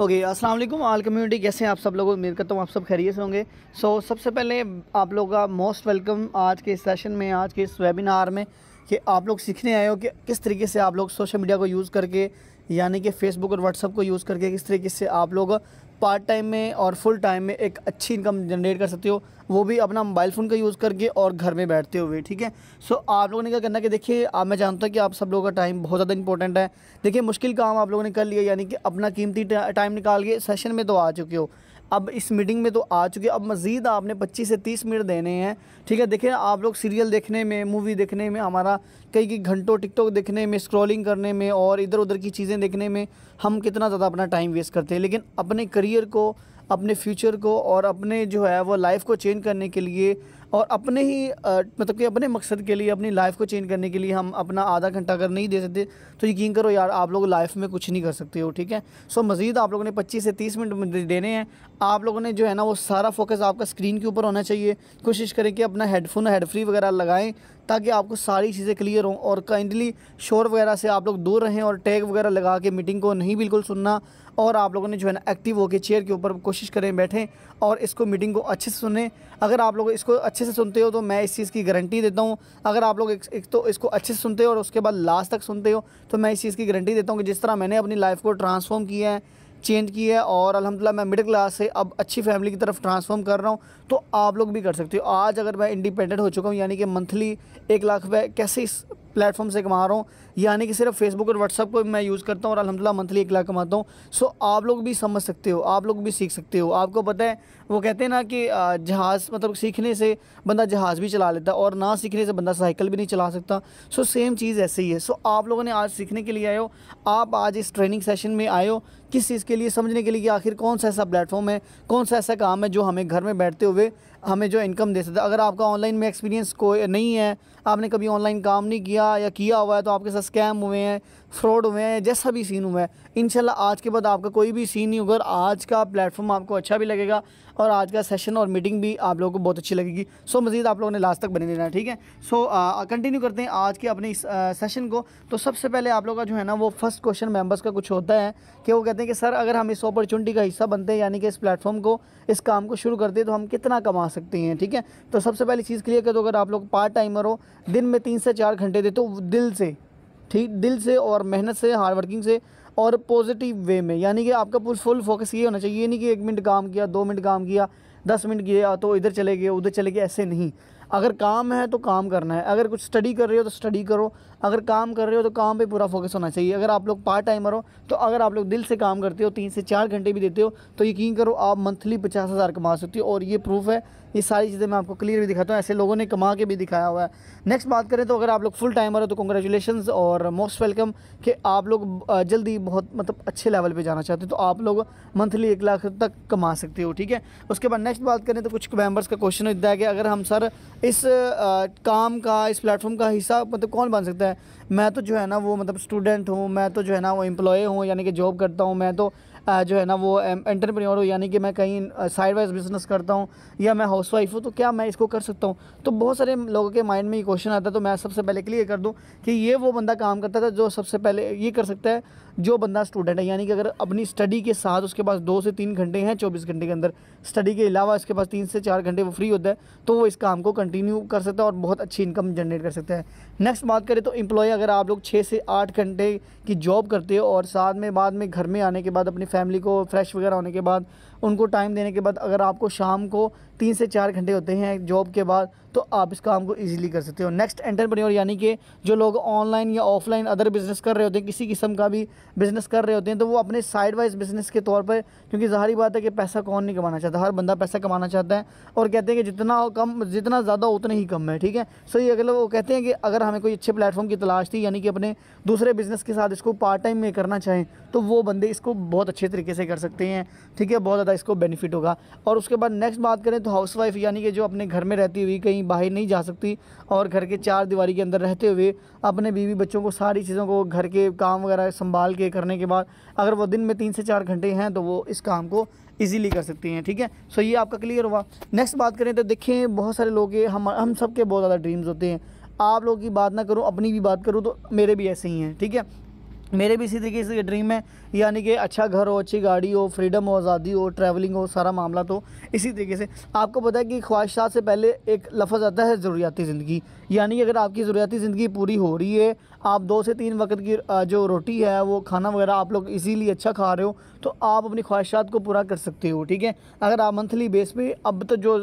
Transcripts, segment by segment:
okay अस्सलाम वालेकुम आल community कैसे हैं आप सब लोगों उम्मीद करता हूँ आप सब खैरियत होंगे सो so, सबसे पहले आप लोग का मोस्ट वेलकम आज के सेशन में आज के इस वेबिनार में कि आप लोग सीखने आए हो कि किस तरीके से आप लोग सोशल मीडिया को यूज़ करके यानी कि फेसबुक और व्हाट्सअप को यूज़ करके किस तरीके से आप लोग पार्ट टाइम में और फुल टाइम में एक अच्छी इनकम जनरेट कर सकते हो वो भी अपना मोबाइल फ़ोन का यूज़ करके और घर में बैठते हुए ठीक है सो आप लोगों ने क्या करना कि देखिए आप मैं जानता हूँ कि आप सब लोगों का टाइम बहुत ज़्यादा इंपॉर्टेंट है देखिए मुश्किल काम आप लोगों ने कर लिया यानी कि अपना कीमती टाइम निकाल के सेशन में तो आ चुके हो अब इस मीटिंग में तो आ चुके अब मज़ीद आपने पच्चीस से तीस मिनट देने हैं ठीक है देखिए आप लोग सीरियल देखने में मूवी देखने में हमारा कई कई घंटों टिकटॉक देखने में स्क्रॉलिंग करने में और इधर उधर की चीज़ें देखने में हम कितना ज़्यादा अपना टाइम वेस्ट करते हैं लेकिन अपने करियर को अपने फ्यूचर को और अपने जो है वो लाइफ को चेंज करने के लिए और अपने ही मतलब कि अपने मकसद के लिए अपनी लाइफ को चेंज करने के लिए हम अपना आधा घंटा अगर नहीं दे सकते तो यकीन करो यार आप लोग लाइफ में कुछ नहीं कर सकते हो ठीक है सो मज़ीद आप लोगों ने 25 से 30 मिनट देने हैं आप लोगों ने जो है ना वो सारा फोकस आपका स्क्रीन के ऊपर होना चाहिए कोशिश करें कि अपना हेडफोन हेडफ्री वगैरह लगाएँ ताकि आपको सारी चीज़ें क्लियर हों और काइंडली शोर वगैरह से आप लोग दूर रहें और टैग वगैरह लगा के मीटिंग को नहीं बिल्कुल सुनना और आप लोगों ने जो है ना एक्टिव होकर चेयर के ऊपर कोशिश करें बैठें और इसको मीटिंग को अच्छे से सुने अगर आप लोग इसको अच्छे से सुनते हो तो मैं इस चीज़ की गारंटी देता हूँ अगर आप लोग एक, एक तो इसको अच्छे से सुनते हो और उसके बाद लास्ट तक सुनते हो तो मैं इस चीज़ की गारंटी देता हूँ कि जिस तरह मैंने अपनी लाइफ को ट्रांसफॉर्म किया है चेंज किया है और अलहमदिल्ला मैं मिडिल क्लास से अब अच्छी फैमिली की तरफ ट्रांसफॉर्म कर रहा हूँ तो आप लोग भी कर सकते हो आज अगर मैं इंडिपेंडेंट हो चुका हूँ यानी कि मंथली एक लाख रुपये कैसे इस प्लेटफॉर्म से कमा रहा हूँ यानी कि सिर्फ फेसबुक और व्हाट्सअप को मैं यूज़ करता हूँ और अलहमदिल्ला मंथली एक लाख कमाता हूँ सो आप लोग भी समझ सकते हो आप लोग भी सीख सकते हो आपको पता है वो कहते हैं ना कि जहाज़ मतलब सीखने से बंदा जहाज़ भी चला लेता है और ना सीखने से बंदा साइकिल भी नहीं चला सकता सो सेम चीज़ ऐसे ही है सो आप लोगों ने आज सीखने के लिए आए हो आप आज इस ट्रेनिंग सेशन में आए हो किस चीज़ के लिए समझने के लिए कि आखिर कौन सा ऐसा प्लेटफॉर्म है कौन सा ऐसा काम है जो हमें घर में बैठते हुए हमें जो इनकम दे सकता अगर आपका ऑनलाइन में एक्सपीरियंस कोई नहीं है आपने कभी ऑनलाइन काम नहीं किया या किया हुआ है तो आपके साथ स्कैम हुए हैं फ्रॉड हुए हैं जैसा भी सीन हुआ है इन आज के बाद आपका कोई भी सीन नहीं होगा आज का प्लेटफॉर्म आपको अच्छा भी लगेगा और आज का सेशन और मीटिंग भी आप लोगों को बहुत अच्छी लगेगी सो मज़ीद आप लोगों ने लास्ट तक बने देना ठीक है सो कंटिन्यू करते हैं आज के अपने इस सेशन को तो सबसे पहले आप लोग का जो है ना वो फर्स्ट क्वेश्चन मेम्बर्स का कुछ होता है कि वो कहते हैं कि सर अगर हम इस अपॉर्चुनिटी का हिस्सा बनते हैं यानी कि इस प्लेटफॉर्म को इस काम को शुरू करते हैं तो हम कितना कमा सकते हैं ठीक है तो सबसे पहली चीज़ क्लियर कर दो अगर आप लोग पार्ट टाइमर हो दिन में तीन से चार घंटे दे तो दिल से ठीक दिल से और मेहनत से हार्ड वर्किंग से और पॉजिटिव वे में यानी कि आपका पूरा फुल फोकस ये होना चाहिए ये नहीं कि एक मिनट काम किया दो मिनट काम किया दस मिनट किया तो इधर चले गए उधर चले गए ऐसे नहीं अगर काम है तो काम करना है अगर कुछ स्टडी कर रहे हो तो स्टडी करो अगर काम कर रहे हो तो काम पे पूरा फोकस होना चाहिए अगर आप लोग पार्ट टाइमर हो तो अगर आप लोग दिल से काम करते हो तीन से चार घंटे भी देते हो तो यकीन करो आप मंथली पचास हज़ार कमा सकते हो और ये प्रूफ है ये सारी चीज़ें मैं आपको क्लियर भी दिखाता हूँ ऐसे लोगों ने कमा के भी दिखाया हुआ है नेक्स्ट बात करें तो अगर आप लोग फुल टाइमर हो तो कॉन्ग्रेचुलेशन और मोस्ट वेलकम कि आप लोग जल्दी बहुत मतलब अच्छे लेवल पर जाना चाहते हो तो आप लोग मंथली एक लाख तक कमा सकते हो ठीक है उसके बाद नेक्स्ट बात करें तो कुछ मेम्बर्स का क्वेश्चन होता है कि अगर हम सर इस काम का इस प्लेटफॉर्म का हिस्सा मतलब कौन बन सकता है मैं तो जो है ना वो मतलब स्टूडेंट हूँ मैं तो जो है ना वो एम्प्लॉय हूँ यानी कि जॉब करता हूँ मैं तो जो है ना वो एंटरप्रेन्योर हो यानी कि मैं कहीं साइड वाइज बिजनेस करता हूँ या मैं हाउस वाइफ हूँ तो क्या मैं इसको कर सकता हूँ तो बहुत सारे लोगों के माइंड में ये क्वेश्चन आता है तो मैं सबसे पहले क्लियर कर दूँ कि ये वो बंदा काम करता था जो सबसे पहले ये कर सकता है जो बंदा स्टूडेंट है यानी कि अगर अपनी स्टडी के साथ उसके पास दो से तीन घंटे हैं चौबीस घंटे के अंदर स्टडी के अलावा इसके पास तीन से चार घंटे वो फ्री होता है तो वो इस काम को कंटिन्यू कर सकता है और बहुत अच्छी इनकम जनरेट कर सकता है नेक्स्ट बात करें तो एम्प्लॉय अगर आप लोग छः से आठ घंटे की जॉब करते हो और साथ में बाद में घर में आने के बाद अपनी फैमिली को फ्रेश वगैरह होने के बाद उनको टाइम देने के बाद अगर आपको शाम को तीन से चार घंटे होते हैं जॉब के बाद तो आप इस काम को इजीली कर सकते हो नेक्स्ट एंटरप्रेन्योर यानी कि जो लोग ऑनलाइन या ऑफलाइन अदर बिज़नेस कर रहे होते हैं किसी किस्म का भी बिज़नेस कर रहे होते हैं तो वो अपने साइड वाइज बिज़नेस के तौर पर क्योंकि ज़ाहरी बात है कि पैसा कौन नहीं कमाना चाहता हर बंदा पैसा कमाना चाहता है और कहते हैं कि जितना कम जितना ज़्यादा उतना ही कम है ठीक है सो ये अगर वो कहते हैं कि अगर हमें कोई अच्छे प्लेटफॉर्म की तलाश थी यानी कि अपने दूसरे बिज़नेस के साथ इसको पार्ट टाइम में करना चाहें तो वो बंदे इसको बहुत अच्छे तरीके से कर सकते हैं ठीक है बहुत ज़्यादा इसको बेनिफिट होगा और उसके बाद नेक्स्ट बात करें तो हाउस वाइफ यानी कि जो अपने घर में रहती हुई कहीं बाहर नहीं जा सकती और घर के चार दीवारी के अंदर रहते हुए अपने बीवी बच्चों को सारी चीज़ों को घर के काम वगैरह संभाल के करने के बाद अगर वो दिन में तीन से चार घंटे हैं तो वो इस काम को इजीली कर सकती हैं ठीक है सो ये आपका क्लियर हुआ नेक्स्ट बात करें तो देखें बहुत सारे लोग हम हम सब के बहुत ज़्यादा ड्रीम्स होते हैं आप लोग की बात ना करूँ अपनी भी बात करूँ तो मेरे भी ऐसे ही हैं ठीक है मेरे भी इसी तरीके से ड्रीम है यानी कि अच्छा घर हो अच्छी गाड़ी हो फ्रीडम हो आज़ादी हो ट्रैवलिंग हो सारा मामला तो इसी तरीके से आपको पता है कि ख्वाहिशात से पहले एक लफज आता है ज़रूरियाती ज़िंदगी यानी कि अगर आपकी ज़रूरियाती ज़िंदगी पूरी हो रही है आप दो से तीन वक्त की जो रोटी है वो खाना वगैरह आप लोग इजीली अच्छा खा रहे हो तो आप अपनी ख्वाहिशात को पूरा कर सकते हो ठीक है अगर आप मंथली बेस पे अब तो जो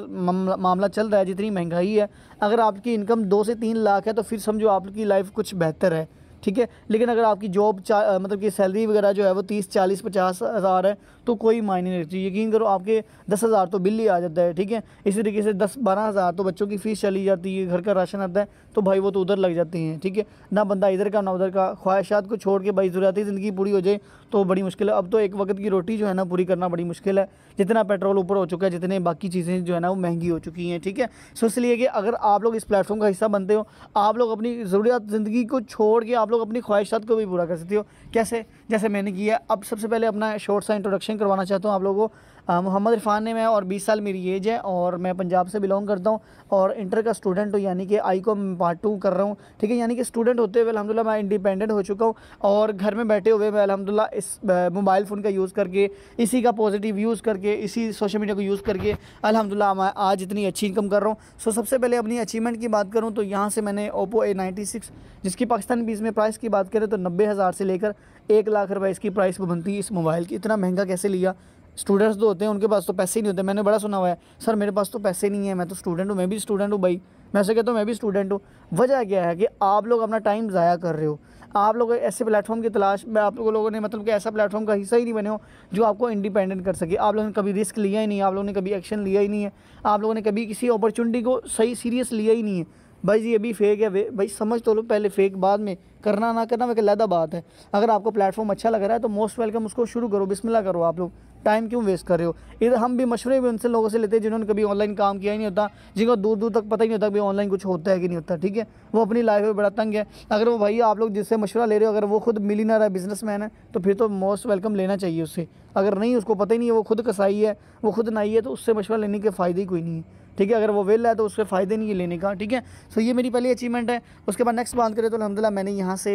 मामला चल रहा है जितनी महंगाई है अगर आपकी इनकम दो से तीन लाख है तो फिर समझो आपकी लाइफ कुछ बेहतर है ठीक है लेकिन अगर आपकी जॉब मतलब कि सैलरी वगैरह जो है वो तीस चालीस पचास हज़ार है तो कोई मायने नहीं रखती यकीन करो आपके दस हज़ार तो बिल ही आ जाता है ठीक है इसी तरीके से दस बारह हज़ार तो बच्चों की फ़ीस चली जाती है घर का राशन आता है तो भाई वो तो उधर लग जाती हैं ठीक है ना बंदा इधर का ना उधर का ख्वाहिशात को छोड़ के भाई ज़रूरती ज़िंदगी पूरी हो जाए तो बड़ी मुश्किल है अब तो एक वक्त की रोटी जो है ना पूरी करना बड़ी मुश्किल है जितना पेट्रोल ऊपर हो चुका है जितने बाकी चीज़ें जो है ना वो महंगी हो चुकी हैं ठीक है सो इसलिए कि अगर आप लोग इस प्लेटफॉर्म का हिस्सा बनते हो आप लोग अपनी ज़रूरत ज़िंदगी को छोड़ के आप लोग अपनी ख्वाहिशात को भी पूरा कर सकते हो कैसे जैसे मैंने किया अब सबसे पहले अपना शॉर्ट सा इंट्रोडक्शन करवाना चाहता हूँ आप लोगों को मोहम्मद इरफान ने मैं और बीस साल मेरी एज है और मैं पंजाब से बिलोंग करता हूँ और इंटर का स्टूडेंट हूँ यानी कि आई कॉम पार्ट टू कर रहा हूँ ठीक है यानी कि स्टूडेंट होते हुए अलहमदिल्ला मैं इंडिपेंडेंट हो चुका हूँ और घर में बैठे हुए मैं अलहमदिल्ला इस मोबाइल फ़ोन का यूज़ करके इसी का पॉजिटिव यूज़ करके इसी सोशल मीडिया को यूज़ करके अलहमदिल्ला मैं आज इतनी अच्छी इनकम कर रहा हूँ सो सबसे पहले अपनी अचीवमेंट की बात करूँ तो यहाँ से मैंने ओप्पो ए सिक्स जिसकी पाकिस्तान बीस में प्राइस की बात करें तो नब्बे हज़ार से लेकर एक लाख रुपये इसकी प्राइस बनती है इस मोबाइल की इतना महंगा कैसे लिया स्टूडेंट्स तो होते हैं उनके पास तो पैसे ही नहीं होते मैंने बड़ा सुना हुआ है सर मेरे पास तो पैसे नहीं है मैं तो स्टूडेंट हूँ मैं भी स्टूडेंट हूँ भाई मैं से कहता हूँ मैं भी स्टूडेंट हूँ वजह क्या है कि आप लोग अपना टाइम ज़ाया कर रहे हो आप लोग ऐसे प्लेटफॉर्म की तलाश में आप लोगों ने मतलब कि ऐसा प्लेटफॉर्म का हिस्सा ही नहीं बने हो जो आपको इंडिपेंडेंट कर सके आप लोगों ने कभी रिस्क लिया ही नहीं आप लोगों ने कभी एक्शन लिया ही नहीं है आप लोगों ने कभी किसी अपॉर्चुनिटी को सही सीरियस लिया ही नहीं है भाई ये अभी फेक है भाई समझ तो लो पहले फेक बाद में करना ना करना वह अलहदा बात है अगर आपको प्लेटफॉर्म अच्छा लग रहा है तो मोस्ट वेलकम उसको शुरू करो बिस्मिल्लाह करो आप लोग टाइम क्यों वेस्ट कर रहे हो इधर हम भी मशवरे भी उनसे लोगों से लेते हैं जिन्होंने कभी ऑनलाइन काम किया ही नहीं होता जिनको दूर दूर तक पता ही नहीं होता भी ऑनलाइन कुछ होता है कि नहीं होता ठीक है वो अपनी लाइफ में बड़ा तंग है अगर वो भाई आप लोग जिससे मशवरा ले रहे हो अगर वो खुद रहा है मैन है तो फिर तो मोस्ट वेलकम लेना चाहिए उससे अगर नहीं उसको पता ही नहीं है वो खुद कसाई है वो खुद नाई है तो उससे मशवरा लेने के फ़ायदे ही कोई नहीं है ठीक है अगर वो वेल है तो उसके फ़ायदे नहीं है लेने का ठीक है सो ये मेरी पहली अचीवमेंट है उसके बाद नेक्स्ट बात करें तो अलहमदिल्ला मैंने यहाँ से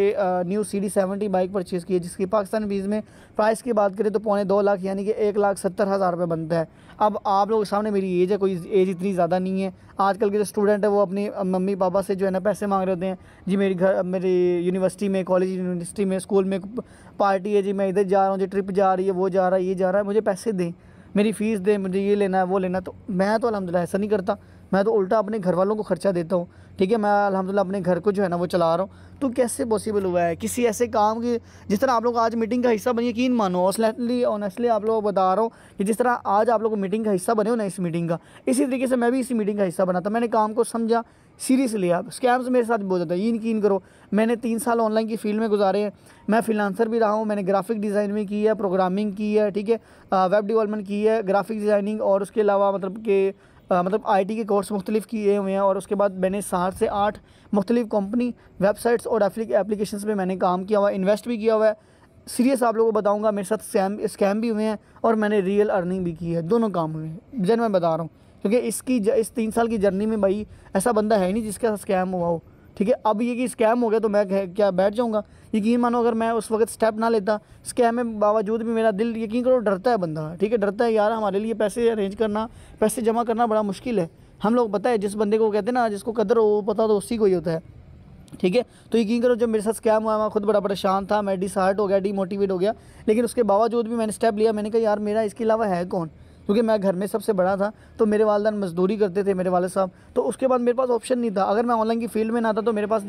new C D seventy bike purchase की है जिसकी पाकिस्तान बीज में प्राइस की बात करें तो पौने दो लाख यानी कि एक लाख सत्तर हज़ार रुपये बनता है अब आप लोगों के सामने मेरी एज है कोई एज इतनी ज़्यादा नहीं है आजकल के जो स्टूडेंट है वो अपनी मम्मी पापा से जो है ना पैसे मांग रहे हैं जी मेरी घर मेरी यूनिवर्सिटी में कॉलेज यूनिवर्सिटी में स्कूल में पार्टी है जी मैं इधर जा रहा हूँ जी ट्रिप जा रही है वो जा रहा है ये जा रहा है मुझे पैसे दें मेरी फ़ीस दे मुझे ये लेना है वो लेना है तो मैं तो अलहमदिल्ला ऐसा नहीं करता मैं तो उल्टा अपने घर वालों को ख़र्चा देता हूँ ठीक है मैं अलहमदिल्ला अपने घर को जो है ना वो चला रहा हूँ तो कैसे पॉसिबल हुआ है किसी ऐसे काम की जिस तरह आप लोग आज मीटिंग का हिस्सा बने यकीन मानो ऑसलेटली ऑनेस्टली आप लोग बता रहा हूँ कि जिस तरह आज आप लोग मीटिंग का हिस्सा बने हो ना इस मीटिंग का इसी तरीके से मैं भी इसी मीटिंग का हिस्सा बना था मैंने काम को समझा सीरियसली आप स्कैम्स मेरे साथ बहुत ज़्यादा यकीन इन करो मैंने तीन साल ऑनलाइन की फील्ड में गुजारे हैं मैं फिलानसर भी रहा हूँ मैंने ग्राफिक डिज़ाइन भी की है प्रोग्रामिंग की है ठीक है वेब डेवलपमेंट की है ग्राफिक डिज़ाइनिंग और उसके अलावा मतलब के आ, मतलब आईटी के कोर्स मुख्तलिफ किए हुए हैं और उसके बाद मैंने सात से आठ मुख्तलिफ कंपनी वेबसाइट्स और एप्लीकेशन पर मैंने काम किया हुआ है इन्वेस्ट भी किया हुआ है सीरियस आप लोगों को बताऊंगा मेरे साथ स्कैम स्कैम भी हुए हैं और मैंने रियल अर्निंग भी की है दोनों काम हुए हैं जैन मैं बता रहा हूँ क्योंकि इसकी ज, इस तीन साल की जर्नी में भाई ऐसा बंदा है नहीं जिसके साथ स्कैम हुआ हो ठीक है अब ये कि स्कैम हो गया तो मैं क्या बैठ जाऊँगा यकीन मानो अगर मैं उस वक्त स्टेप ना लेता स्कैम में बावजूद भी मेरा दिल यकीन करो डरता है बंदा ठीक है डरता है यार हमारे लिए पैसे अरेंज करना पैसे जमा करना बड़ा मुश्किल है हम लोग पता है जिस बंदे को कहते हैं ना जिसको कदर हो वो पता तो उसी को ही होता है ठीक है तो यकीन करो जब मेरे साथ स्कैम हुआ मैं खुद बड़ा परेशान था मैं डिसहार्ट हो गया डीमोटिवेट हो गया लेकिन उसके बावजूद भी मैंने स्टेप लिया मैंने कहा यार मेरा इसके अलावा है कौन क्योंकि मैं घर में सबसे बड़ा था तो मेरे वालदान मजदूरी करते थे मेरे वाले साहब तो उसके बाद मेरे पास ऑप्शन नहीं था अगर मैं ऑनलाइन की फील्ड में ना था तो मेरे पास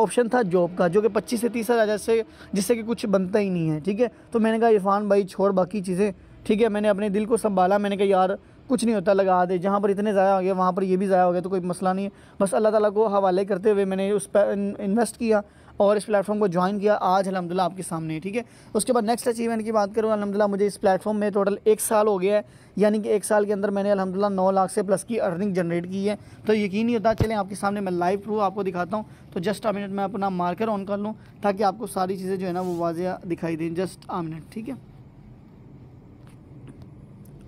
ऑप्शन था जॉब का जो कि पच्चीस से तीस हज़ार से जिससे कि कुछ बनता ही नहीं है ठीक है तो मैंने कहा इरफान भाई छोड़ बाकी चीज़ें ठीक है मैंने अपने दिल को संभाला मैंने कहा यार कुछ नहीं होता लगा दे जहाँ पर इतने ज़ाया हो गए वहाँ पर ये भी ज़ाया हो गया तो कोई मसला नहीं है बस अल्लाह ताला को हवाले करते हुए मैंने उस पर इन्वेस्ट किया और इस प्लेटफॉर्म को ज्वाइन किया आज अलहमदिल्ला आपके सामने ठीक है उसके बाद नेक्स्ट अचीवमेंट की बात करूँ अलहमदिल्ला मुझे इस प्लेटफॉर्म में टोटल एक साल हो गया है यानी कि एक साल के अंदर मैंने अलहमदिल्ला नौ लाख से प्लस की अर्निंग जनरेट की है तो यकीन नहीं होता चले आपके सामने मैं लाइव प्रूफ आपको दिखाता हूँ तो जस्ट आ मिनट मैं अपना मार्कर ऑन कर लूँ ताकि आपको सारी चीज़ें जो है ना वो वाजिया दिखाई दें जस्ट आ मिनट ठीक है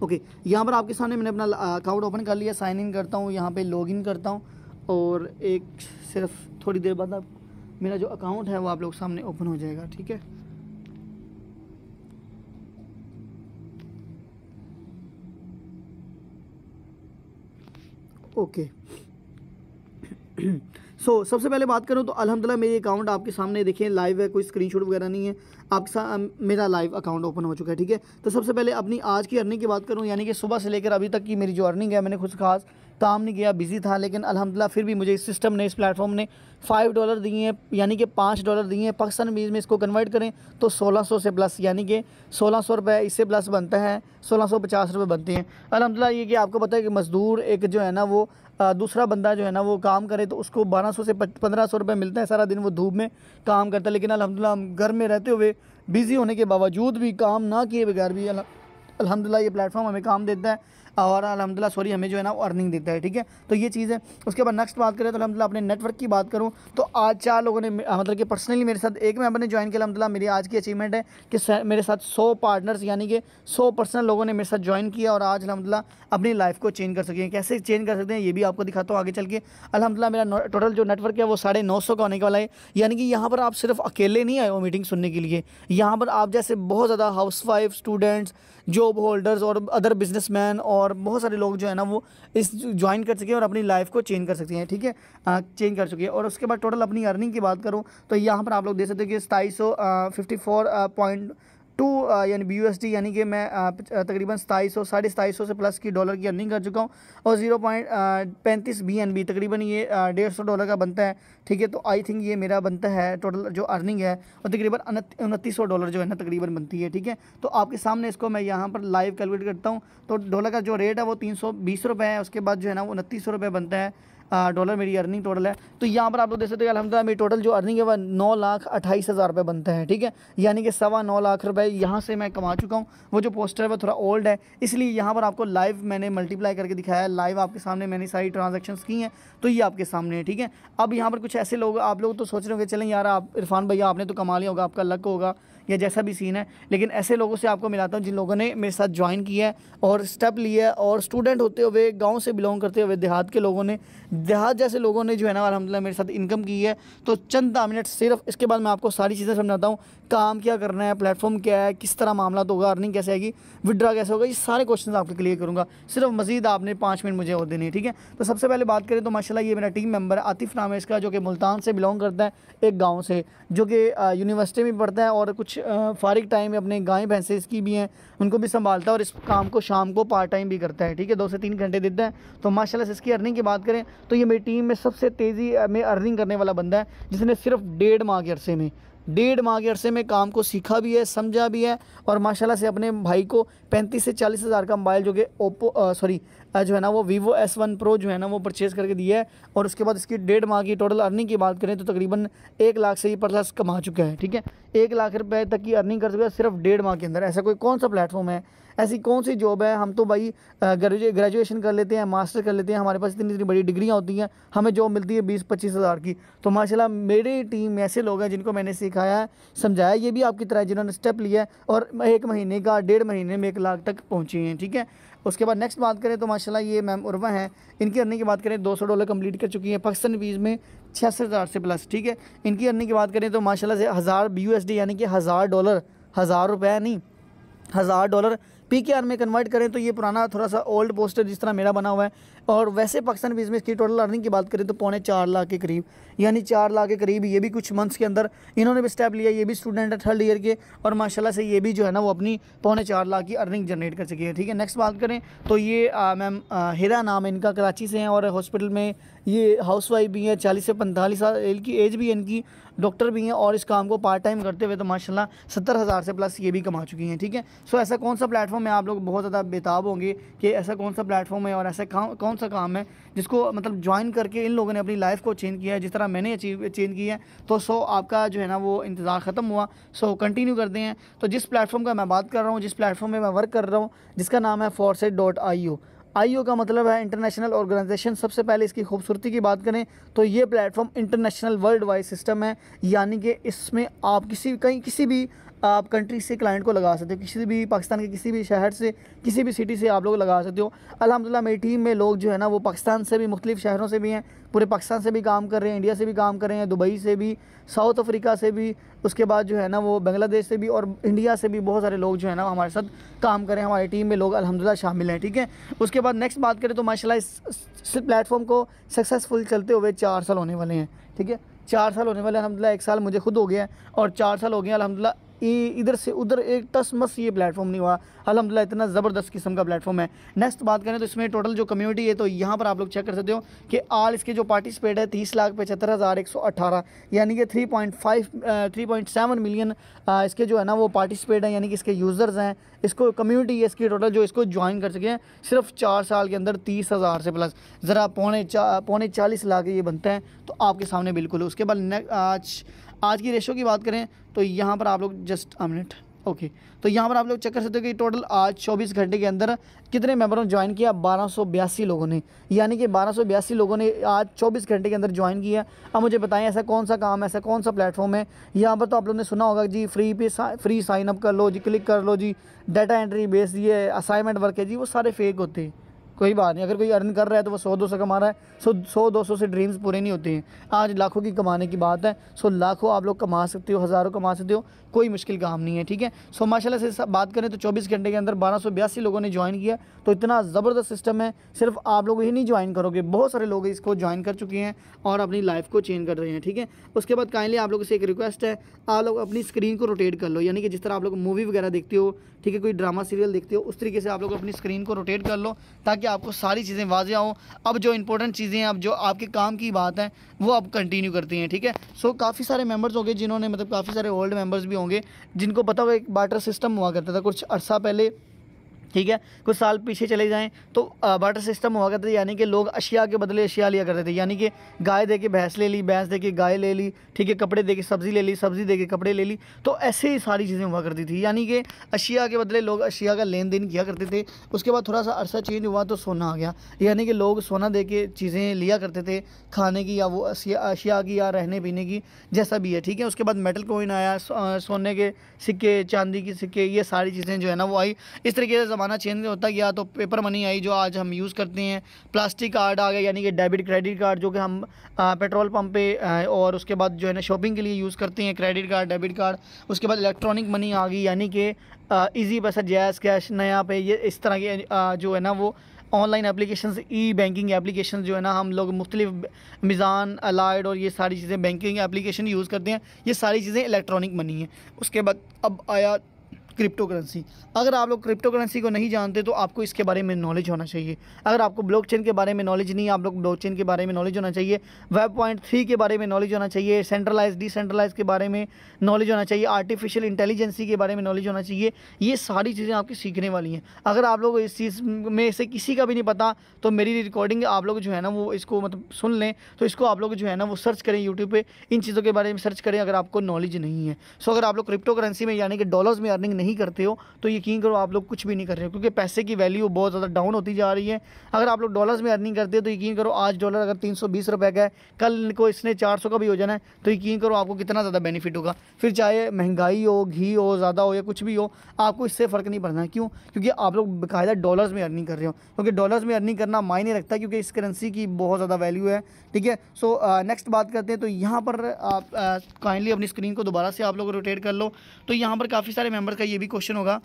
ओके okay, यहाँ पर आपके सामने मैंने अपना अकाउंट ओपन कर लिया साइन इन करता हूँ यहाँ पे लॉगिन करता हूँ और एक सिर्फ थोड़ी देर बाद आपको मेरा जो अकाउंट है वो आप लोग सामने ओपन हो जाएगा ठीक है ओके सो so, सबसे पहले बात करूँ तो अलहमदिल्ला मेरी अकाउंट आपके सामने देखें लाइव है कोई स्क्रीनशॉट वगैरह नहीं है आपके साथ मेरा लाइव अकाउंट ओपन हो चुका है ठीक है तो सबसे पहले अपनी आज की अर्निंग की बात करूँ यानी कि सुबह से लेकर अभी तक की मेरी जो अर्निंग है मैंने कुछ खास काम नहीं किया बिज़ी था लेकिन अलहमदिल्ला फिर भी मुझे इस सिस्टम ने इस प्लेटफॉर्म ने फाइव डॉलर दिए हैं यानी कि पाँच डॉलर दिए हैं पाकिस्तान बीज में इसको कन्वर्ट करें तो सोलह सौ से प्लस यानी कि सोलह सौ रुपये इससे प्लस बनता है सोलह सौ पचास रुपये बनते हैं अलहमदिल्ला ये कि आपको पता है कि मज़दूर एक जो है ना वो दूसरा बंदा जो है ना वो काम करे तो उसको बारह सौ से पंद्रह सौ रुपये मिलता है सारा दिन वो धूप में काम करता है लेकिन अलहमदिल्ला हम घर में रहते हुए बिज़ी होने के बावजूद भी काम ना किए बगैर भी अलहमदिल्ला ये प्लेटफॉर्म हमें काम देता है और अलहमदिल्ला सॉरी हमें जो है ना अर्निंग देता है ठीक है तो ये चीज़ है उसके बाद नेक्स्ट बात करें तो अलहमदिल्ला अपने नेटवर्क की बात करूँ तो आज चार लोगों ने मतलब कि पर्सनली मेरे साथ एक मेम्बर ने ज्वाइन किया अलहमदिल्ला मेरी आज की अचीवमेंट है कि मेरे साथ सौ पार्टनर्स यानी कि सौ पर्सनल लोगों ने मेरे साथ ज्वाइन किया और आज अलहमदिल्ला अपनी लाइफ को चेंज कर सके कैसे चेंज कर सकते हैं ये भी आपको दिखाता हूँ आगे चल के अलहमदिल्ला मेरा टोटल जो नेटवर्क है वो साढ़े नौ सौ का होने वाला है यानी कि यहाँ पर आप सिर्फ अकेले नहीं आए हो मीटिंग सुनने के लिए यहाँ पर आप जैसे बहुत ज़्यादा housewife students job holders और अदर बिजनेसमैन और बहुत सारे लोग जो है ना वो इस ज्वाइन कर सकें और अपनी लाइफ को चेंज कर सकते हैं ठीक है चेंज कर चुकी है और उसके बाद टोटल अपनी अर्निंग की बात करूँ तो यहाँ पर आप लोग देख सकते हो कि सताईस सौ फिफ्टी फोर पॉइंट टू यानी बी यानी कि मैं तकरीबन सताईस सौ साढ़े सताईस सौ से प्लस की डॉलर की अर्निंग कर चुका हूँ और जीरो पॉइंट पैंतीस बी एन बी तकरीबन ये डेढ़ सौ डॉलर का बनता है ठीक है तो आई थिंक ये मेरा बनता है टोटल जो अर्निंग है और तकरीबन उनतीस सौ डॉलर जो है ना तकरीबन बनती है ठीक है तो आपके सामने इसको मैं यहाँ पर लाइव कैलकुलेट करता हूँ तो डॉलर का जो रेट है वो तीन सौ बीस रुपये है उसके बाद जो है ना वो उनतीस सौ रुपये बनता है डॉलर हाँ, मेरी अर्निंग टोटल है तो यहाँ पर आप लोग देख सकते हो अलहमदिल्ला मेरी टोटल जो अर्निंग है वह नौ लाख अट्ठाईस हज़ार रुपये बनता है ठीक है यानी कि सवा नौ लाख रुपये यहाँ से मैं कमा चुका हूँ वो जो पोस्टर है वो थोड़ा ओल्ड है इसलिए यहाँ पर आपको लाइव मैंने मल्टीप्लाई करके दिखाया है लाइव आपके सामने मैंने सारी ट्रांजेक्शन की हैं तो ये आपके सामने है ठीक है अब यहाँ पर कुछ ऐसे लोग आप लोग तो सोच रहे होंगे चलें यार आप इरफान भैया आपने तो कमा लिया होगा आपका लक होगा या जैसा भी सीन है लेकिन ऐसे लोगों से आपको मिलाता हूँ जिन लोगों ने मेरे साथ ज्वाइन किया है और स्टेप लिया है और स्टूडेंट होते हुए गाँव से बिलोंग करते हुए देहात के लोगों ने देहात जैसे लोगों ने जो है ना अलहमदिल्ला मेरे साथ इनकम की है तो चंद मिनट सिर्फ इसके बाद मैं आपको सारी चीज़ें समझाता हूँ काम क्या करना है प्लेटफॉर्म क्या है किस तरह मामला तो होगा अर्निंग कैसे आएगी विड्रा कैसे होगा ये सारे क्वेश्चन आपके क्लियर करूँगा सिर्फ मजीद आपने पाँच मिनट मुझे और देने ठीक है तो सबसे पहले बात करें तो माशाल्लाह ये मेरा टीम मेंबर है आतिफ नाम है इसका जो कि मुल्तान से बिलोंग करता है एक गाँव से जो कि यूनिवर्सिटी में पढ़ता है और कुछ फारिग टाइम अपने गाय भैंसे इसकी भी हैं उनको भी संभालता है और इस काम को शाम को पार्ट टाइम भी करता है ठीक है दो से तीन घंटे देता है तो माशाला से इसकी अर्निंग की बात करें तो ये मेरी टीम में सबसे तेज़ी में अर्निंग करने वाला बंदा है जिसने सिर्फ डेढ़ माह के अरसे में डेढ़ माह के अरसे में काम को सीखा भी है समझा भी है और माशाल्लाह से अपने भाई को पैंतीस से चालीस हज़ार का मोबाइल जो कि ओप्पो सॉरी जो है ना वो वीवो एस वन प्रो जो है ना वो परचेज़ करके दिया है और उसके बाद इसकी डेढ़ माह की टोटल अर्निंग की बात करें तो तकरीबन एक लाख से ही प्लस कमा चुका है ठीक है एक लाख रुपये तक की अर्निंग कर चुका है सिर्फ डेढ़ माह के अंदर ऐसा कोई कौन सा प्लेटफॉर्म है ऐसी कौन सी जॉब है हम तो भाई ग्रेजुएशन कर लेते हैं मास्टर कर लेते हैं हमारे पास इतनी इतनी बड़ी डिग्रियाँ होती हैं हमें जॉब मिलती है बीस पच्चीस हज़ार की तो माशाल्लाह मेरी टीम में ऐसे लोग हैं जिनको मैंने सिखाया समझाया ये भी आपकी तरह जिन्होंने स्टेप लिया और एक महीने का डेढ़ महीने में एक लाख तक पहुँची हैं ठीक है उसके बाद नेक्स्ट बात करें तो माशाल्लाह ये मैम उर्वा हैं इनकी अर्निंग की बात करें 200 डॉलर कम्प्लीट कर चुकी हैं पाकिस्तान बीज में छियासठ हज़ार से प्लस ठीक है इनकी अर्निंग की बात करें तो माशाल्लाह से हज़ार यू यानी कि हज़ार डॉलर हज़ार रुपये नहीं हज़ार डॉलर पी के आर में कन्वर्ट करें तो ये पुराना थोड़ा सा ओल्ड पोस्टर जिस तरह मेरा बना हुआ है और वैसे पाकिस्तान बिजनेस की टोटल अर्निंग की बात करें तो पौने चार लाख के करीब यानी चार लाख के करीब ये भी कुछ मंथ्स के अंदर इन्होंने भी स्टेप लिया ये भी स्टूडेंट है थर्ड ईयर के और माशाल्लाह से ये भी जो है ना वो अपनी पौने चार लाख की अर्निंग जनरेट कर सकी है ठीक है नेक्स्ट बात करें तो ये मैम हिरा नाम है इनका कराची से हैं और हॉस्पिटल में ये हाउस वाइफ भी हैं चालीस से पैंतालीस साल की एज भी है इनकी डॉक्टर भी हैं और इस काम को पार्ट टाइम करते हुए तो माशाल्लाह सत्तर हज़ार से प्लस ये भी कमा चुकी हैं ठीक है सो ऐसा कौन सा प्लेटफॉर्म है आप लोग बहुत ज़्यादा बेताब होंगे कि ऐसा कौन सा प्लेटफॉर्म है और ऐसा कौन सा काम है जिसको मतलब ज्वाइन करके इन लोगों ने अपनी लाइफ को चेंज किया है जिस तरह मैंने अचीव चेंज किया है तो सो आपका जो है ना वो इंतज़ार ख़त्म हुआ सो कंटिन्यू करते हैं तो जिस प्लेटफॉर्म का मैं बात कर रहा हूँ जिस प्लेटफॉर्म में मैं वर्क कर रहा हूँ जिसका नाम है फोरसेट डॉट आई आईओ का मतलब है इंटरनेशनल ऑर्गेनाइजेशन सबसे पहले इसकी खूबसूरती की बात करें तो ये platform international world wide system है यानी कि इसमें आप किसी कहीं किसी भी आप कंट्री से क्लाइंट को लगा सकते हो किसी भी पाकिस्तान के किसी भी शहर से किसी भी सिटी से आप लोग लगा सकते हो अलहमदिल्ला मेरी टीम में लोग जो है ना वो पाकिस्तान से भी मुख्तलिफ शहरों से भी हैं पूरे पाकिस्तान से भी काम कर रहे हैं इंडिया से भी काम कर रहे हैं दुबई से भी साउथ अफ्रीका से भी उसके बाद जो है ना वो बांग्लादेश से भी और इंडिया से भी बहुत सारे लोग जो है ना हमारे साथ काम करें हमारी टीम में लोग अलहमदिल्ला शामिल हैं ठीक है उसके बाद नेक्स्ट बात करें तो माशा इस, इस प्लेटफॉर्म को सक्सेसफुल चलते हुए चार साल होने वाले हैं ठीक है चार साल होने वाले अलहमदिल्ला एक साल मुझे खुद हो गया है और चार साल हो गए अलहमदिल्ला इधर से उधर एक टस मस ये प्लेटफॉर्म नहीं हुआ अलहमदिल्ला इतना ज़बरदस्त किस्म का प्लेटफॉर्म है नेक्स्ट बात करें तो इसमें टोटल जो कम्युनिटी है तो यहाँ पर आप लोग चेक कर सकते हो कि आल इसके जो पार्टिसिपेट है तीस लाख पचहत्तर हज़ार एक सौ अट्ठारह यानी कि three point five three point seven million इसके जो है ना वो पार्टिसिपेट हैं यानी कि इसके यूज़र्स हैं इसको कम्युनिटी है इसकी टोटल जो इसको ज्वाइन कर सके हैं सिर्फ चार साल के अंदर तीस हज़ार से प्लस ज़रा पौने चा पौने चालीस लाख ये बनते हैं तो आपके सामने बिल्कुल उसके बाद आज आज की रेशो की बात करें तो यहाँ पर आप लोग जस्ट अ मिनट ओके तो यहाँ पर आप लोग चेक कर सकते हो कि टोटल आज 24 घंटे के अंदर कितने मेंबरों ने ज्वाइन किया बारह लोगों ने यानी कि बारह लोगों ने आज 24 घंटे के अंदर ज्वाइन किया अब मुझे बताएं ऐसा कौन सा काम है ऐसा कौन सा प्लेटफॉर्म है यहाँ पर तो आप लोगों ने सुना होगा जी फ्री पे सा, फ्री साइनअप कर लो जी क्लिक कर लो जी डाटा एंट्री बेस ये असाइनमेंट वर्क है जी वो सारे फेक होते हैं कोई बात नहीं अगर कोई अर्न कर रहा है तो वो सौ दो सौ कमा रहा है सो सौ दो सौ से ड्रीम्स पूरे नहीं होती हैं आज लाखों की कमाने की बात है सो लाखों आप लोग कमा सकते हो हज़ारों कमा सकते हो कोई मुश्किल काम नहीं है ठीक है सो माशाल्लाह से बात करें तो चौबीस घंटे के अंदर बारह लोगों ने ज्वाइन किया तो इतना ज़बरदस्त सिस्टम है सिर्फ आप लोग ही नहीं ज्वाइन करोगे बहुत सारे लोग इसको ज्वाइन कर चुके हैं और अपनी लाइफ को चेंज कर रहे हैं ठीक है उसके बाद काइंडली आप लोगों से एक रिक्वेस्ट है आप लोग अपनी स्क्रीन को रोटेट कर लो यानी कि जिस तरह आप लोग मूवी वगैरह देखते हो ठीक है कोई ड्रामा सीरियल देखते हो उस तरीके से आप लोग अपनी स्क्रीन को रोटेट कर लो ताकि आपको सारी चीज़ें वाजिया हों अब जो इंपॉर्टेंट चीज़ें हैं अब जो आपके काम की बात है वो आप कंटिन्यू करती हैं ठीक है सो काफ़ी सारे मेम्बर्स हो गए जिन्होंने मतलब काफ़ी सारे ओल्ड मेम्बर्स भी होंगे जिनको पता होगा एक बाटर सिस्टम हुआ करता था कुछ अरसा पहले ठीक है कुछ साल पीछे चले जाएँ तो बाटर सिस्टम हुआ करते थे यानी कि लोग अशिया के बदले अशिया लिया करते थे यानी कि गाय दे के भैंस ले ली भैंस दे के गाय ले ली ठीक है कपड़े दे के सब्ज़ी ले ली सब्ज़ी दे के कपड़े ले ली तो ऐसे ही सारी चीज़ें हुआ करती थी यानी कि अशिया के बदले लोग अशिया का लेन देन किया करते थे उसके बाद थोड़ा सा अरसा चेंज हुआ तो सोना आ गया यानी कि लोग सोना दे के चीज़ें लिया करते थे खाने की या वो अशिया की या रहने पीने की जैसा भी है ठीक है उसके बाद मेटल कोइन आया सोने के सिक्के चांदी के सिक्के ये सारी चीज़ें जो है ना वो आई इस तरीके से ज़माना चेंज होता गया तो पेपर मनी आई जो आज हम यूज़ करते हैं प्लास्टिक कार्ड आ गया यानी कि डेबिट क्रेडिट कार्ड जो कि हम पेट्रोल पंप पे और उसके बाद जो है ना शॉपिंग के लिए यूज़ करते हैं क्रेडिट कार्ड डेबिट कार्ड उसके बाद इलेक्ट्रॉनिक मनी आ गई यानी कि ईजी पैसा जैस कैश नया पे ये इस तरह के जो है ना वो online application e banking application जो है ना हम लोग मुख्तलिफ मिज़ान अलाइड और ये सारी चीज़ें बैंकिंग एप्लीकेशन यूज़ करते हैं ये सारी चीज़ें इलेक्ट्रॉनिक मनी हैं उसके बाद अब आया क्रिप्टो करेंसी अगर आप लोग क्रिप्टो करेंसी को नहीं जानते तो आपको इसके बारे में नॉलेज होना चाहिए अगर आपको ब्लॉकचेन के बारे में नॉलेज नहीं है आप लोग ब्लॉकचेन के बारे में नॉलेज होना चाहिए वेब पॉइंट थ्री के बारे में नॉलेज होना चाहिए सेंट्रलाइज डिसेंट्रलाइज के बारे में नॉलेज होना चाहिए आर्टिफिशियल इंटेलिजेंसी के बारे में नॉलेज होना चाहिए ये सारी चीज़ें आपकी सीखने वाली हैं अगर आप लोग इस चीज़ में से किसी का भी नहीं पता तो मेरी रिकॉर्डिंग आप लोग जो है ना वो इसको मतलब सुन लें तो इसको आप लोग जो है ना वो सर्च करें यूट्यूब पर इन चीज़ों के बारे में सर्च करें अगर आपको नॉलेज नहीं है सो अगर आप लोग क्रिप्टो करेंसी में यानी कि डॉलर्स में अर्निंग नहीं करते हो तो यकीन करो आप लोग कुछ भी नहीं कर रहे हो क्योंकि पैसे की वैल्यू बहुत ज़्यादा डाउन होती जा रही है अगर आप लोग डॉलर्स में अर्निंग करते हो तो यकीन करो आज डॉलर अगर तीन रुपए का है कल को इसने चार का भी हो जाना है तो यकीन करो आपको कितना ज़्यादा बेनिफिट होगा फिर चाहे महंगाई हो घी हो ज़्यादा हो या कुछ भी हो आपको इससे फ़र्क नहीं पड़ना क्यों क्योंकि आप लोग बाकायदा डॉलर्स में अर्निंग कर रहे हो क्योंकि डॉलर्स में अर्निंग करना मायने रखता है क्योंकि इस करेंसी की बहुत ज़्यादा वैल्यू है ठीक है सो नेक्स्ट uh, बात करते हैं तो यहाँ पर आप काइंडली uh, अपनी स्क्रीन को दोबारा से आप लोग रोटेट कर लो तो यहाँ पर काफ़ी सारे मेम्बर का ये भी क्वेश्चन होगा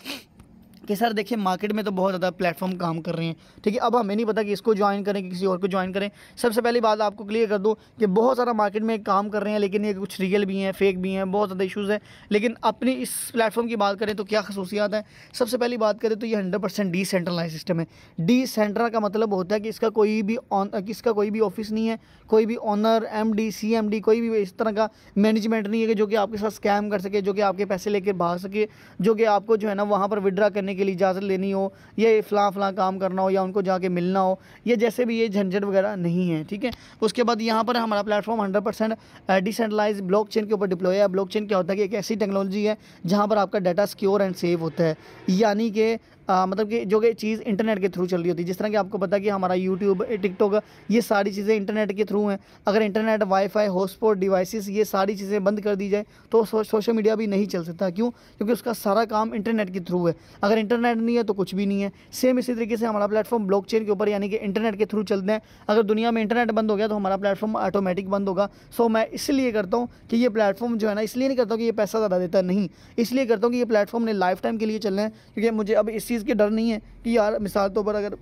कि सर देखिए मार्केट में तो बहुत ज़्यादा प्लेटफॉर्म काम कर रहे हैं ठीक है अब हमें नहीं पता कि इसको ज्वाइन करें कि किसी और को ज्वाइन करें सबसे पहली बात आपको क्लियर कर दूँ कि बहुत सारा मार्केट में काम कर रहे हैं लेकिन ये कुछ रियल भी हैं फेक भी हैं बहुत ज़्यादा इशूज़ हैं लेकिन अपनी इस प्लेटफॉर्म की बात करें तो क्या खसूसियात हैं सबसे पहली बात करें तो ये हंड्रेड परसेंट सेंट्रलाइज सिस्टम है डिसेंट्रल का मतलब होता है कि इसका कोई भी ऑन इसका कोई भी ऑफिस नहीं है कोई भी owner M D C M D कोई भी इस तरह का मैनेजमेंट नहीं है कि जो कि आपके साथ स्कैम कर सके जो कि आपके पैसे लेकर भाग सके जो कि आपको जो है ना वहाँ पर विड्रा करने के लिए इजाज़त लेनी हो या फ़लाँ फ़लाँ काम करना हो या उनको जाके मिलना हो या जैसे भी ये झंझट वगैरह नहीं है ठीक है उसके बाद यहाँ पर हमारा platform hundred percent decentralize block के ऊपर डिप्लॉय है ब्लॉक क्या होता है कि एक ऐसी टेक्नोलॉजी है जहाँ पर आपका डाटा सिक्योर एंड सेफ होता है यानी कि आ, मतलब कि जो कि चीज़ इंटरनेट के थ्रू चल रही होती है जिस तरह कि आपको पता है कि हमारा यूट्यूब टिकटॉक ये सारी चीज़ें इंटरनेट के थ्रू हैं अगर इंटरनेट वाईफाई हॉटस्पॉट डिवाइसेस ये सारी चीज़ें बंद कर दी जाए तो सो, सोशल मीडिया भी नहीं चल सकता क्यों क्योंकि उसका सारा काम इंटरनेट के थ्रू है अगर इंटरनेट नहीं है तो कुछ भी नहीं है सेम इसी तरीके से हमारा प्लेटफॉर्म ब्लॉक के ऊपर यानी कि इंटरनेट के थ्रू चलते हैं अगर दुनिया में इंटरनेट बंद हो गया तो हमारा प्लेटफॉर्म ऑटोमेटिक बंद होगा सो मैं इसलिए करता हूँ कि ये प्लेटफॉर्म जो है ना इसलिए नहीं करता हूँ कि ये पैसा ज़्यादा देता नहीं इसलिए करता हूँ कि ये प्लेटफॉर्म ने लाइफ टाइम के लिए चलना है क्योंकि मुझे अब इसी चीज़ के डर नहीं है कि यार मिसाल तौर तो पर अगर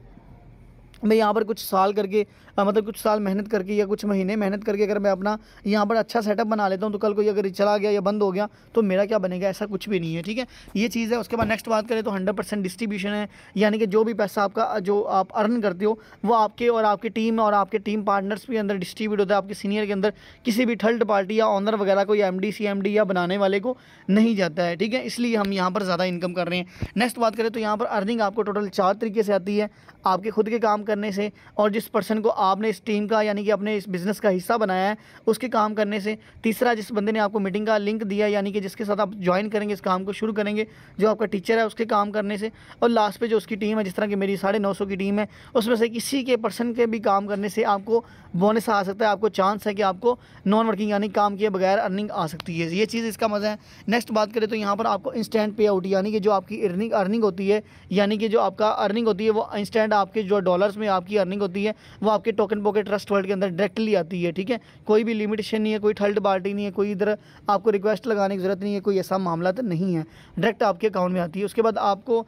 मैं यहाँ पर कुछ साल करके मतलब कुछ साल मेहनत करके या कुछ महीने मेहनत करके अगर मैं अपना यहाँ पर अच्छा सेटअप बना लेता हूँ तो कल कोई अगर चला गया या बंद हो गया तो मेरा क्या बनेगा ऐसा कुछ भी नहीं है ठीक है ये चीज़ है उसके बाद नेक्स्ट बात करें तो हंड्रेड परसेंट डिस्ट्रीब्यूशन है यानी कि जो भी पैसा आपका जो आप अर्न करते हो वो आपके और आपकी टीम और आपके टीम पार्टनर्स भी अंदर डिस्ट्रीब्यूट होता है आपके सीनियर के अंदर किसी भी थर्ड पार्टी या ऑनर वगैरह को या एम डी या बनाने वाले को नहीं जाता है ठीक है इसलिए हम यहाँ पर ज़्यादा इनकम कर रहे हैं नेक्स्ट बात करें तो यहाँ पर अर्निंग आपको टोटल चार तरीके से आती है आपके खुद के काम करने से और जिस पर्सन को आपने इस टीम का यानी कि अपने इस बिज़नेस का हिस्सा बनाया है उसके काम करने से तीसरा जिस बंदे ने आपको मीटिंग का लिंक दिया यानी कि जिसके साथ आप ज्वाइन करेंगे इस काम को शुरू करेंगे जो आपका टीचर है उसके काम करने से और लास्ट पे जो उसकी टीम है जिस तरह की मेरी साढ़े नौ सौ की टीम है उसमें से किसी के पर्सन के भी काम करने से आपको बोनस आ सकता है आपको चांस है कि आपको नॉन वर्किंग यानी काम किए बगैर अर्निंग आ सकती है ये चीज़ इसका मज़ा है नेक्स्ट बात करें तो यहाँ पर आपको इंस्टेंट पे आउट यानी कि जो आपकी अर्निंग अर्निंग होती है यानी कि जो आपका अर्निंग होती है वो इंस्टेंट आपके जो डॉलर्स में आपकी अर्निंग होती है वो आपके टोकन पॉकेट ट्रस्ट वर्ल्ड के अंदर डायरेक्टली आती है ठीक है कोई भी लिमिटेशन नहीं है कोई थर्ड पार्टी नहीं है कोई इधर आपको रिक्वेस्ट लगाने की ज़रूरत नहीं है कोई ऐसा मामला तो नहीं है डायरेक्ट आपके अकाउंट में आती है उसके बाद आपको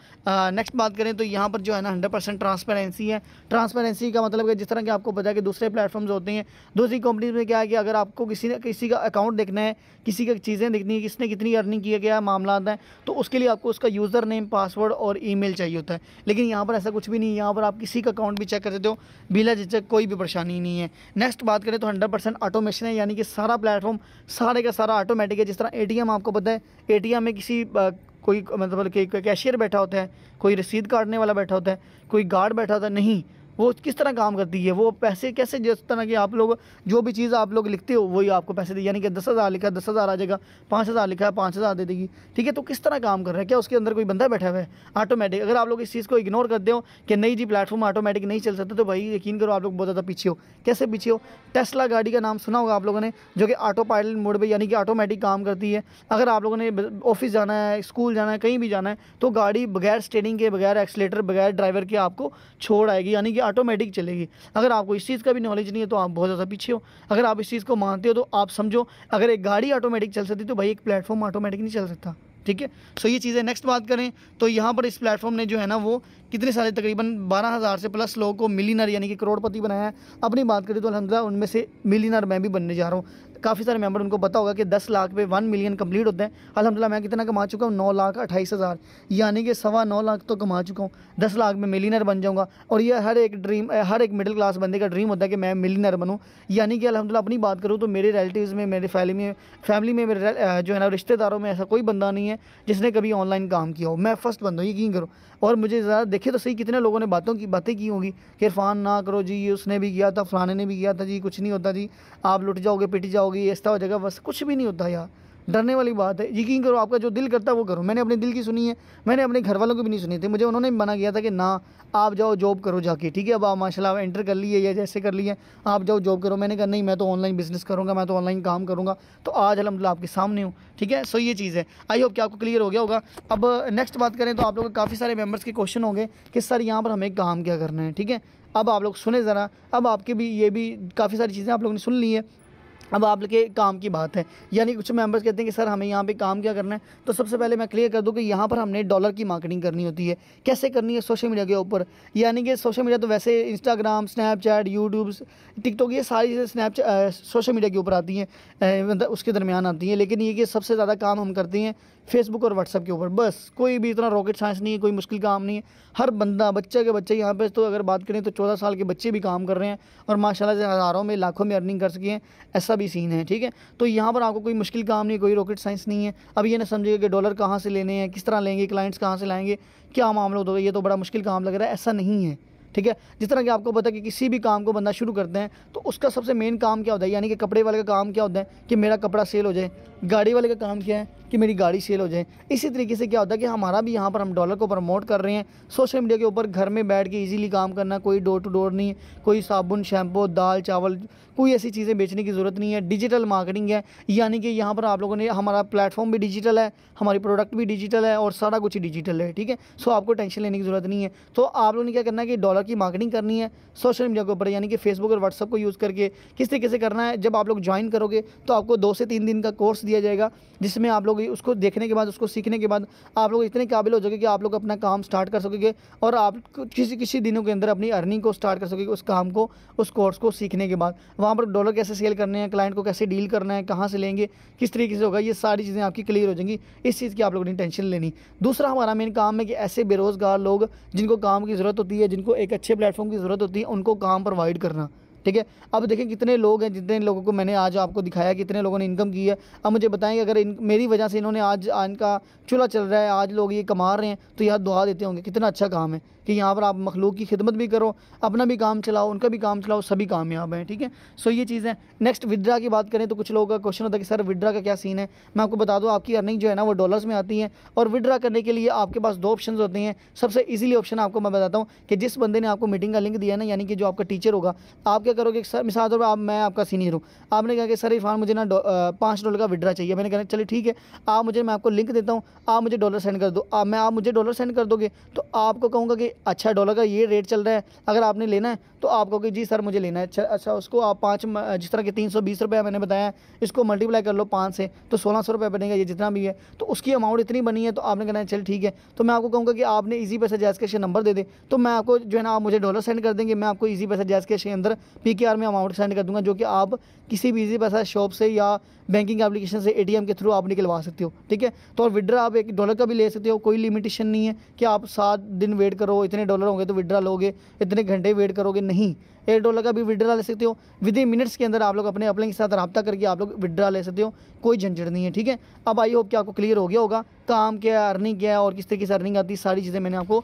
नेक्स्ट बात करें तो यहाँ पर जो है ना हंड्रेड ट्रांसपेरेंसी है ट्रांसपेरेंसी का मतलब जिस तरह के आपको पता है कि दूसरे प्लेटफॉर्म्स होते हैं दूसरी कंपनीज में क्या है कि अगर आपको किसी ने किसी का अकाउंट देखना है किसी का चीज़ें देखनी है किसने कितनी अर्निंग किया गया मामला आता है तो उसके लिए आपको उसका यूज़र नेम पासवर्ड और ई चाहिए होता है लेकिन यहाँ पर ऐसा कुछ भी नहीं यहाँ पर आप किसी का अकाउंट भी चेक कर सकते हो बिला झिझक कोई भी परेशानी नहीं है नेक्स्ट बात करें तो हंड्रेड परसेंट ऑटोमेशन है यानी कि सारा प्लेटफॉर्म सारे का सारा ऑटोमेटिक है जिस तरह एटीएम आपको पता है एटीएम में किसी आ, कोई मतलब कि कैशियर बैठा होता है कोई रसीद काटने वाला बैठा होता है कोई गार्ड बैठा होता है नहीं वो किस तरह काम करती है वो पैसे कैसे जिस तरह के आप लोग जो भी चीज़ आप लोग लिखते हो वही आपको पैसे दे यानी कि दस हज़ार लिखा दस हज़ार आ जाएगा पाँच हज़ार लिखा है पाँच हज़ार दे देगी ठीक है तो किस तरह काम कर रहा है क्या उसके अंदर कोई बंदा बैठा हुआ है ऑटोमेटिक अगर आप लोग इस चीज़ को इग्नोर करते हो कि नहीं जी प्लेटफॉर्म ऑटोमेटिक नहीं चल सकता तो भाई यकीन करो आप लोग बहुत ज़्यादा पीछे हो कैसे पीछे हो टेस्ला गाड़ी का नाम सुना होगा आप लोगों ने जो कि ऑटो पायलट मोड पर यानी कि ऑटोमेटिक काम करती है अगर आप लोगों ने ऑफिस जाना है स्कूल जाना है कहीं भी जाना है तो गाड़ी बगैर स्टेडिंग के बगैर एक्सलेटर बगैर ड्राइवर के आपको छोड़ आएगी यानी कि ऑटोमेटिक चलेगी अगर आपको इस चीज़ का भी नॉलेज नहीं है तो आप बहुत ज़्यादा पीछे हो अगर आप इस चीज़ को मानते हो तो आप समझो अगर एक गाड़ी ऑटोमेटिक चल सकती तो भाई एक प्लेटफॉर्म ऑटोमेटिक नहीं चल सकता ठीक है सो ये चीज़ें नेक्स्ट बात करें तो यहाँ पर इस प्लेटफॉर्म ने जो है ना वो कितने सारे तकरीबन बारह हज़ार से प्लस लोगों को मिलीनर यानी कि करोड़पति बनाया है अपनी बात करें तो अलहमदिल्ला उनमें से मिलीनर मैं भी बनने जा रहा हूँ काफ़ी सारे मेंबर उनको पता होगा कि दस लाख पे वन मिलियन कंप्लीट होते हैं अलहमदिल्ला मैं कितना कमा चुका हूँ नौ लाख अट्ठाईस हज़ार यानी कि सवा नौ लाख तो कमा चुका हूँ दस लाख में मिलीनर बन जाऊँगा और यह हर एक ड्रीम हर एक मिडिल क्लास बंदे का ड्रीम होता है कि मैं मिलीनर बनूँ यानी कि अलहमदिल्ला अपनी बात करूँ तो मेरे रिलेटिव में मेरे फैमिली में फैमिली में मेरे जो है ना रिश्तेदारों में ऐसा कोई बंदा नहीं है जिसने कभी ऑनलाइन काम किया हो मैं फर्स्ट बंदा हूँ यकीन करूँ और मुझे ज़्यादा देखे तो सही कितने लोगों ने बातों की बातें की होंगी कि इरफान ना करो जी उसने भी किया था फलाने ने भी किया था जी कुछ नहीं होता जी आप लुट जाओगे पिट जाओगे ऐसा हो जाएगा बस कुछ भी नहीं होता यार डरने वाली बात है यकीन करो आपका जो दिल करता है वो करो मैंने अपने दिल की सुनी है मैंने अपने घर वालों की भी नहीं सुनी थी मुझे उन्होंने मना किया था कि ना आप जाओ जॉब करो जाके ठीक है अब आप माशाल्लाह एंटर कर लिए या जैसे कर लिए आप जाओ जॉब करो मैंने कहा नहीं मैं तो ऑनलाइन बिजनेस करूँगा मैं तो ऑनलाइन काम करूँगा तो आज अलहमदिल्ला आपके सामने हूँ ठीक है सो ये चीज़ है आई होप कि आपको क्लियर हो गया होगा अब नेक्स्ट बात करें तो आप लोग काफ़ी सारे मेम्बर्स के क्वेश्चन होंगे कि सर यहाँ पर हमें काम क्या करना है ठीक है अब आप लोग सुने ज़रा अब आपके भी ये भी काफ़ी सारी चीज़ें आप लोगों ने सुन ली हैं अब आप लोग के काम की बात है यानी कुछ मेंबर्स कहते हैं कि सर हमें यहाँ पे काम क्या करना है तो सबसे पहले मैं क्लियर कर दूँ कि यहाँ पर हमने डॉलर की मार्केटिंग करनी होती है कैसे करनी है सोशल मीडिया के ऊपर यानी कि सोशल मीडिया तो वैसे इंस्टाग्राम स्नैपचैट यूट्यूब टिकटॉक ये सारी चीज़ें स्नैप सोशल मीडिया के ऊपर आती हैं मतलब उसके दरमियान आती हैं लेकिन ये कि सबसे ज़्यादा काम हम करते हैं फेसबुक और व्हाट्सअप के ऊपर बस कोई भी इतना रॉकेट साइंस नहीं है कोई मुश्किल काम नहीं है हर बंदा बच्चे के बच्चे यहाँ पे तो अगर बात करें तो चौदह साल के बच्चे भी काम कर रहे हैं और माशाल्लाह से हज़ारों में लाखों में अर्निंग कर सके हैं ऐसा भी सीन है ठीक है तो यहाँ पर आपको कोई मुश्किल काम नहीं कोई रॉकेट साइंस नहीं है अब ये ना समझिएगा कि डॉलर कहाँ से लेने हैं किस तरह लेंगे क्लाइंट्स कहाँ से लाएंगे क्या मामला होगा ये तो बड़ा मुश्किल काम लग रहा है ऐसा नहीं है ठीक है जिस तरह कि आपको पता है कि किसी भी काम को बंदा शुरू करते हैं तो उसका सबसे मेन काम क्या होता है यानी कि कपड़े वाले का काम क्या होता है कि मेरा कपड़ा सेल हो जाए गाड़ी वाले का काम क्या है कि मेरी गाड़ी सेल हो जाए इसी तरीके से क्या होता है कि हमारा भी यहाँ पर हम डॉलर को प्रमोट कर रहे हैं सोशल मीडिया के ऊपर घर में बैठ के ईजिली काम करना कोई डोर टू डोर नहीं है कोई साबुन शैम्पू दाल चावल कोई ऐसी चीज़ें बेचने की ज़रूरत नहीं है डिजिटल मार्केटिंग है यानी कि यहाँ पर आप लोगों ने हमारा प्लेटफॉर्म भी डिजिटल है हमारी प्रोडक्ट भी डिजिटल है और सारा कुछ डिजिटल है ठीक है सो आपको टेंशन लेने की ज़रूरत नहीं है तो आप लोगों ने क्या करना है कि डॉलर की मार्केटिंग करनी है सोशल मीडिया के ऊपर यानी कि फेसबुक और व्हाट्सअप को यूज़ करके किस तरीके से करना है जब आप लोग ज्वाइन करोगे तो आपको दो से तीन दिन का कोर्स दिया जाएगा जिसमें आप लोग उसको देखने के बाद उसको सीखने के बाद आप लोग इतने काबिल हो जाएंगे कि आप लोग अपना काम स्टार्ट कर सकोगे और आप किसी किसी दिनों के अंदर अपनी अर्निंग को स्टार्ट कर सकोगे उस काम को उस कोर्स को सीखने के बाद वहाँ पर डॉलर कैसे सेल करने हैं क्लाइंट को कैसे डील करना है कहाँ से लेंगे किस तरीके से होगा ये सारी चीज़ें आपकी क्लियर हो जाएंगी इस चीज़ की आप लोगों ने टेंशन लेनी दूसरा हमारा मेन काम है कि ऐसे बेरोज़गार लोग जिनको काम की ज़रूरत होती है जिनको एक अच्छे प्लेटफॉर्म की ज़रूरत होती है उनको काम प्रोवाइड करना ठीक है अब देखें कितने लोग हैं जितने लोगों को मैंने आज आपको दिखाया कितने लोगों ने इनकम की है अब मुझे बताएं कि अगर इन मेरी वजह से इन्होंने आज इनका चूल्हा चल रहा है आज लोग ये कमा रहे हैं तो यह दुआ देते होंगे कितना अच्छा काम है कि यहाँ पर आप मखलूक की खिदमत भी करो अपना भी काम चलाओ उनका भी काम चलाओ सभी कामयाब हैं ठीक है सो ये चीज़ें नेक्स्ट विद्रा की बात करें तो कुछ लोगों का क्वेश्चन होता है कि सर विड्रा का क्या सीन है मैं आपको बता दूँ आपकी अर्निंग जो है ना वो डॉलर्स में आती है और विड्रा करने के लिए आपके पास दो ऑप्शन होते हैं सबसे ईजिली ऑप्शन आपको मैं बताता हूँ कि जिस बंदे ने आपको मीटिंग का लिंक दिया ना यानी कि जो आपका टीचर होगा आप क्या करोगे सर मिसाल तौर पर आप मैं आपका सीनियर हूँ आपने कहा कि सर इरफान मुझे ना पाँच डॉलर का विड्रा चाहिए मैंने कहा चले ठीक है आप मुझे मैं आपको लिंक देता हूँ आप मुझे डॉलर सेंड कर दो आप मैं आप मुझे डॉलर सेंड कर दोगे तो आपको कहूँगा कि अच्छा डॉलर का ये रेट चल रहा है अगर आपने लेना है तो आप कहोगे जी सर मुझे लेना है अच्छा अच्छा उसको आप पाँच जिस तरह के तीन सौ बीस रुपये मैंने बताया इसको मल्टीप्लाई कर लो पाँच से तो सोलह सौ रुपये बनेगा ये जितना भी है तो उसकी अमाउंट इतनी बनी है तो आपने कहना है चल ठीक है तो मैं आपको कहूँगा कि आपने ईजी पैसा जैस कैश नंबर दे दे तो मैं आपको जो है ना आप मुझे डॉलर सेंड कर देंगे मैं आपको ईजी पैसा जैस कैश के अंदर पी में अमाउंट सेंड कर दूँगा जो कि आप किसी भी ईजी पैसा शॉप से या बैंकिंग एप्लीकेशन से एटीएम के थ्रू आप निकलवा सकते हो ठीक है तो और विड्रा आप एक डॉलर का भी ले सकते हो कोई लिमिटेशन नहीं है कि आप सात दिन वेट करो इतने डॉलर होंगे तो विड्रा लोगे इतने घंटे वेट करोगे नहीं एक डॉलर का भी विड्रा ले सकते हो विद इन मिनट्स के अंदर आप लोग अपने अपने के साथ रबता करके आप लोग विड्रा ले सकते हो कोई झंझट नहीं है ठीक है अब आई होप कि आपको क्लियर हो गया होगा काम क्या है अर्निंग क्या है और किस तरीके से अर्निंग आती है सारी चीज़ें मैंने आपको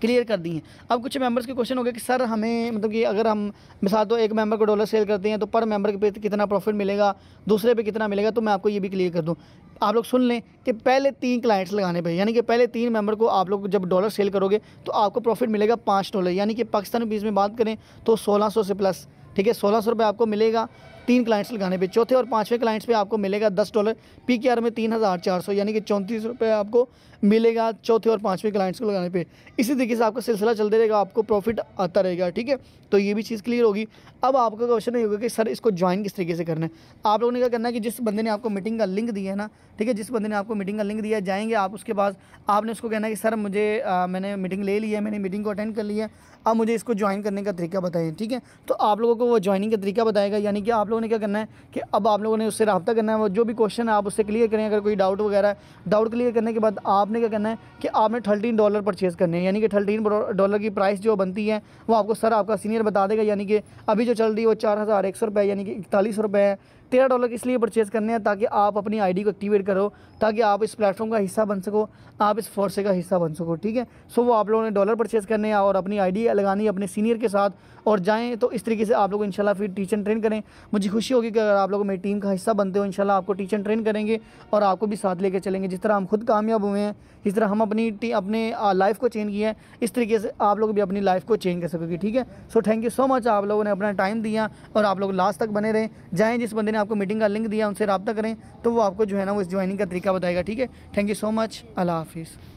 क्लियर कर दी हैं अब कुछ मेंबर्स के क्वेश्चन हो गए कि सर हमें मतलब कि अगर हम मिसाल तो एक मेंबर को डॉलर सेल करते हैं तो पर मेंबर पे कितना प्रॉफिट मिलेगा दूसरे पे कितना मिलेगा तो मैं आपको ये भी क्लियर कर दूँ आप लोग सुन लें कि पहले तीन क्लाइंट्स लगाने पर यानी कि पहले तीन मेंबर को आप लोग जब डॉलर सेल करोगे तो आपको प्रॉफिट मिलेगा पाँच डॉलर यानी कि पाकिस्तान बीच में बात करें तो सोलह सौ से प्लस ठीक है सोलह सौ रुपये आपको मिलेगा तीन क्लाइंट्स लगाने पे चौथे और पाँचवें क्लाइंट्स पे आपको मिलेगा दस डॉलर पी के आर में तीन हज़ार चार सौ यानी कि चौंतीस रुपये आपको मिलेगा चौथे और पाँचवें क्लाइंट्स को लगाने पे इसी तरीके से आपका सिलसिला चलते रहेगा आपको प्रॉफिट आता रहेगा ठीक है तो ये भी चीज़ क्लियर होगी अब आपका क्वेश्चन ये होगा कि सर इसको ज्वाइन किस तरीके से करना है आप लोगों ने क्या करना है कि जिस बंदे ने आपको मीटिंग का लिंक दिया है ना ठीक है जिस बंदे ने आपको मीटिंग का लिंक दिया जाएंगे आप उसके पास आपने उसको कहना है कि सर मुझे मैंने मीटिंग ले ली है मैंने मीटिंग को अटेंड कर लिया है अब मुझे इसको ज्वाइन करने का तरीका बताएं ठीक है तो आप लोगों को वो ज्वाइनिंग का तरीका बताएगा यानी कि आप लोगों ने क्या करना है कि अब आप लोगों ने उससे रबता करना है वो जो भी क्वेश्चन है आप उससे क्लियर करें अगर कोई डाउट वगैरह डाउट क्लियर करने के बाद आपने क्या करना है कि आपने थर्टीन डॉलर परचेज़ करने हैं यानी कि थर्टीन डॉलर की प्राइस जो बनती है वो आपको सर आपका सीनियर बता देगा यानी कि अभी जो चल रही है वो चार हज़ार एक सौ रुपये यानी कि इकतालीस रुपये है तेरह डॉलर इसलिए परचेज़ करने हैं ताकि आप अपनी आईडी को एक्टिवेट करो ताकि आप इस प्लेटफॉर्म का हिस्सा बन सको आप इस फोर्से का हिस्सा बन सको ठीक है सो वो आप लोगों ने डॉलर परचेज़ करने हैं और अपनी आईडी लगानी अपने सीनियर के साथ और जाएँ तो इस तरीके से आप लोग इनशाला फिर टीचर ट्रेन करें मुझे खुशी होगी कि अगर आप लोग मेरी टीम का हिस्सा बनते हो इनशाला आपको टीचर ट्रेन करेंगे और आपको भी साथ लेकर चलेंगे जिस तरह हम खुद कामयाब हुए हैं इस तरह हम अपनी अपने लाइफ को चेंज किया है इस तरीके से आप लोग भी अपनी लाइफ को चेंज कर सकोगे ठीक है so thank you so much आप लोगों ने अपना टाइम दिया और आप लोग लास्ट तक बने रहें जाएँ जिस बंदे ने आपको मीटिंग का लिंक दिया उनसे रबता करें तो वो आपको जो है ना वो इस ज्वाइनिंग का तरीका बताएगा ठीक है थैंक यू सो मच अल्लाह हाफिज़